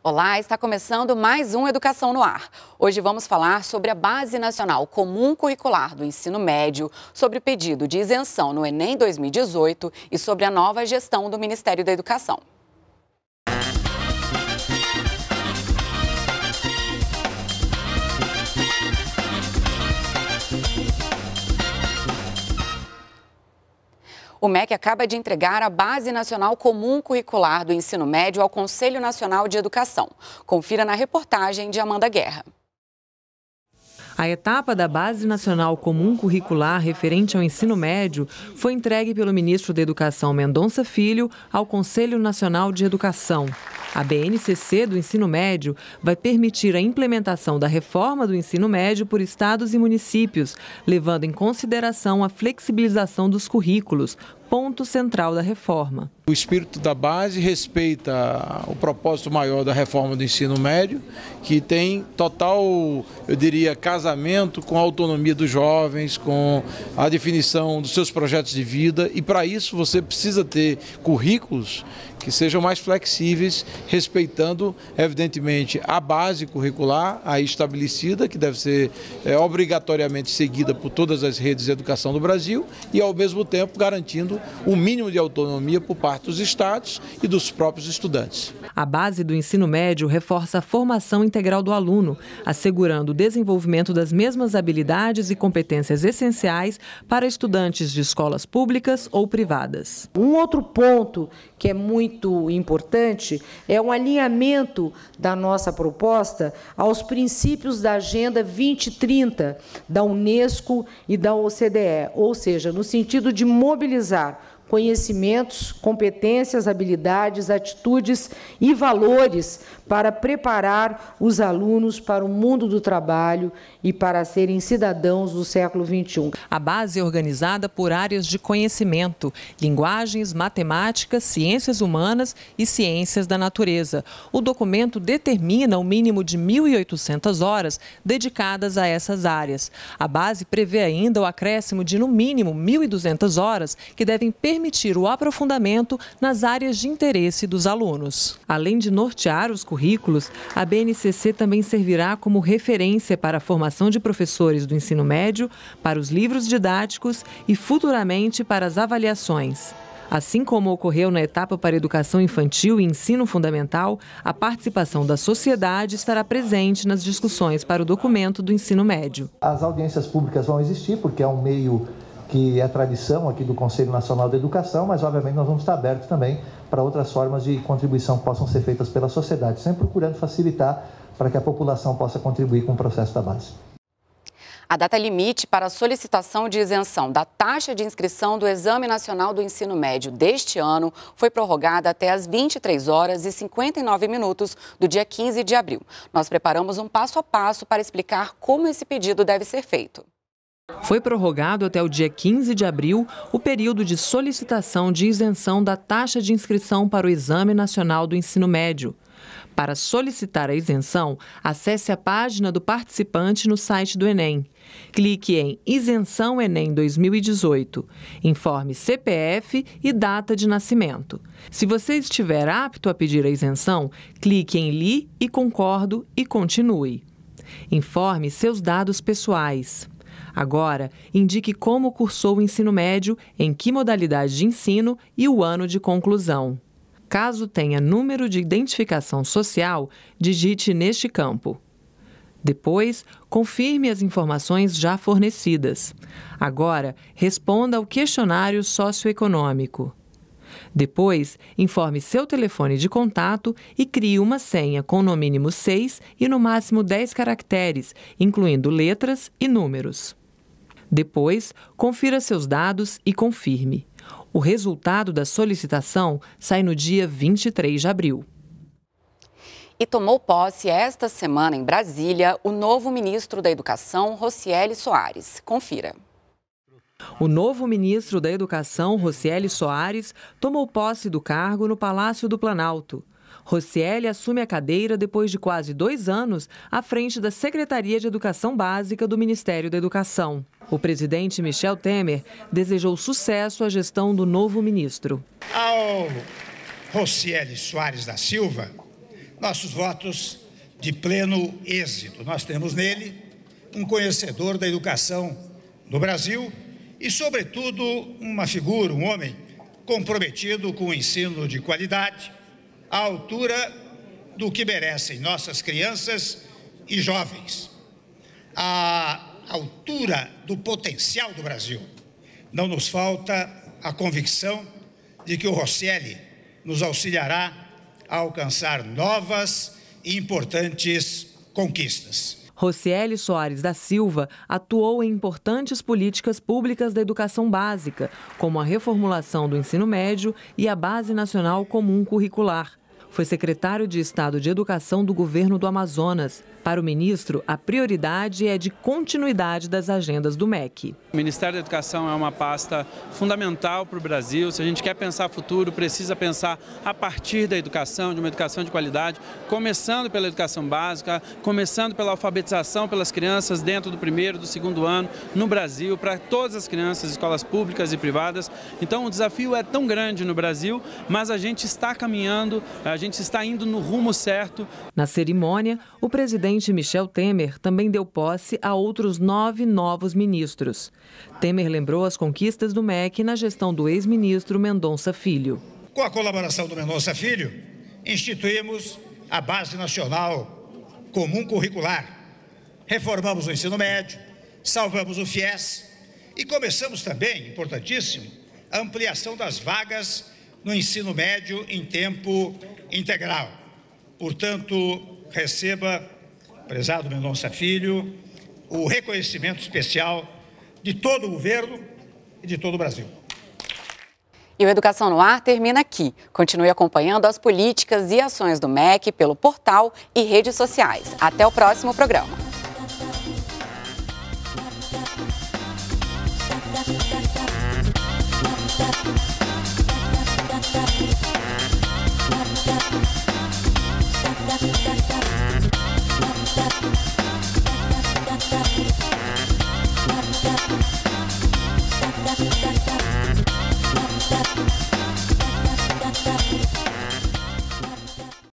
Olá, está começando mais um Educação no Ar. Hoje vamos falar sobre a Base Nacional Comum Curricular do Ensino Médio, sobre o pedido de isenção no Enem 2018 e sobre a nova gestão do Ministério da Educação. O MEC acaba de entregar a Base Nacional Comum Curricular do Ensino Médio ao Conselho Nacional de Educação. Confira na reportagem de Amanda Guerra. A etapa da Base Nacional Comum Curricular referente ao ensino médio foi entregue pelo ministro da Educação Mendonça Filho ao Conselho Nacional de Educação. A BNCC do ensino médio vai permitir a implementação da reforma do ensino médio por estados e municípios, levando em consideração a flexibilização dos currículos, ponto central da reforma. O espírito da base respeita o propósito maior da reforma do ensino médio, que tem total, eu diria, casamento com a autonomia dos jovens, com a definição dos seus projetos de vida, e para isso você precisa ter currículos que sejam mais flexíveis, respeitando, evidentemente, a base curricular aí estabelecida, que deve ser é, obrigatoriamente seguida por todas as redes de educação do Brasil, e ao mesmo tempo garantindo o mínimo de autonomia por parte dos Estados e dos próprios estudantes. A base do ensino médio reforça a formação integral do aluno, assegurando o desenvolvimento das mesmas habilidades e competências essenciais para estudantes de escolas públicas ou privadas. Um outro ponto que é muito importante é um alinhamento da nossa proposta aos princípios da Agenda 2030 da Unesco e da OCDE, ou seja, no sentido de mobilizar Gracias. conhecimentos, competências, habilidades, atitudes e valores para preparar os alunos para o mundo do trabalho e para serem cidadãos do século XXI. A base é organizada por áreas de conhecimento, linguagens, matemática, ciências humanas e ciências da natureza. O documento determina o um mínimo de 1.800 horas dedicadas a essas áreas. A base prevê ainda o acréscimo de, no mínimo, 1.200 horas que devem permitir permitir o aprofundamento nas áreas de interesse dos alunos. Além de nortear os currículos, a BNCC também servirá como referência para a formação de professores do ensino médio, para os livros didáticos e futuramente para as avaliações. Assim como ocorreu na etapa para educação infantil e ensino fundamental, a participação da sociedade estará presente nas discussões para o documento do ensino médio. As audiências públicas vão existir porque é um meio que é a tradição aqui do Conselho Nacional da Educação, mas obviamente nós vamos estar abertos também para outras formas de contribuição que possam ser feitas pela sociedade, sempre procurando facilitar para que a população possa contribuir com o processo da base. A data limite para a solicitação de isenção da taxa de inscrição do Exame Nacional do Ensino Médio deste ano foi prorrogada até as 23 horas e 59 minutos do dia 15 de abril. Nós preparamos um passo a passo para explicar como esse pedido deve ser feito. Foi prorrogado até o dia 15 de abril o período de solicitação de isenção da taxa de inscrição para o Exame Nacional do Ensino Médio. Para solicitar a isenção, acesse a página do participante no site do Enem. Clique em Isenção Enem 2018. Informe CPF e data de nascimento. Se você estiver apto a pedir a isenção, clique em Li e Concordo e continue. Informe seus dados pessoais. Agora, indique como cursou o ensino médio, em que modalidade de ensino e o ano de conclusão. Caso tenha número de identificação social, digite neste campo. Depois, confirme as informações já fornecidas. Agora, responda ao questionário socioeconômico. Depois, informe seu telefone de contato e crie uma senha com no mínimo 6 e no máximo 10 caracteres, incluindo letras e números. Depois, confira seus dados e confirme. O resultado da solicitação sai no dia 23 de abril. E tomou posse esta semana em Brasília o novo ministro da Educação, Rocieli Soares. Confira. O novo ministro da Educação, Rocieli Soares, tomou posse do cargo no Palácio do Planalto. Rocieli assume a cadeira depois de quase dois anos à frente da Secretaria de Educação Básica do Ministério da Educação. O presidente Michel Temer desejou sucesso à gestão do novo ministro. Ao Rocieli Soares da Silva, nossos votos de pleno êxito. Nós temos nele um conhecedor da educação no Brasil e, sobretudo, uma figura, um homem comprometido com o ensino de qualidade, à altura do que merecem nossas crianças e jovens, à altura do potencial do Brasil. Não nos falta a convicção de que o Rosselli nos auxiliará a alcançar novas e importantes conquistas. Rocieli Soares da Silva atuou em importantes políticas públicas da educação básica, como a reformulação do ensino médio e a Base Nacional Comum Curricular foi secretário de Estado de Educação do governo do Amazonas. Para o ministro, a prioridade é de continuidade das agendas do MEC. O Ministério da Educação é uma pasta fundamental para o Brasil. Se a gente quer pensar futuro, precisa pensar a partir da educação, de uma educação de qualidade, começando pela educação básica, começando pela alfabetização pelas crianças dentro do primeiro, do segundo ano no Brasil, para todas as crianças, escolas públicas e privadas. Então o desafio é tão grande no Brasil, mas a gente está caminhando, a gente está indo no rumo certo. Na cerimônia, o presidente Michel Temer também deu posse a outros nove novos ministros. Temer lembrou as conquistas do MEC na gestão do ex-ministro Mendonça Filho. Com a colaboração do Mendonça Filho, instituímos a Base Nacional Comum Curricular, reformamos o ensino médio, salvamos o FIES e começamos também, importantíssimo, a ampliação das vagas no ensino médio em tempo integral. Portanto, receba, prezado Mendonça Filho, o reconhecimento especial de todo o governo e de todo o Brasil. E o Educação no Ar termina aqui. Continue acompanhando as políticas e ações do MEC pelo portal e redes sociais. Até o próximo programa.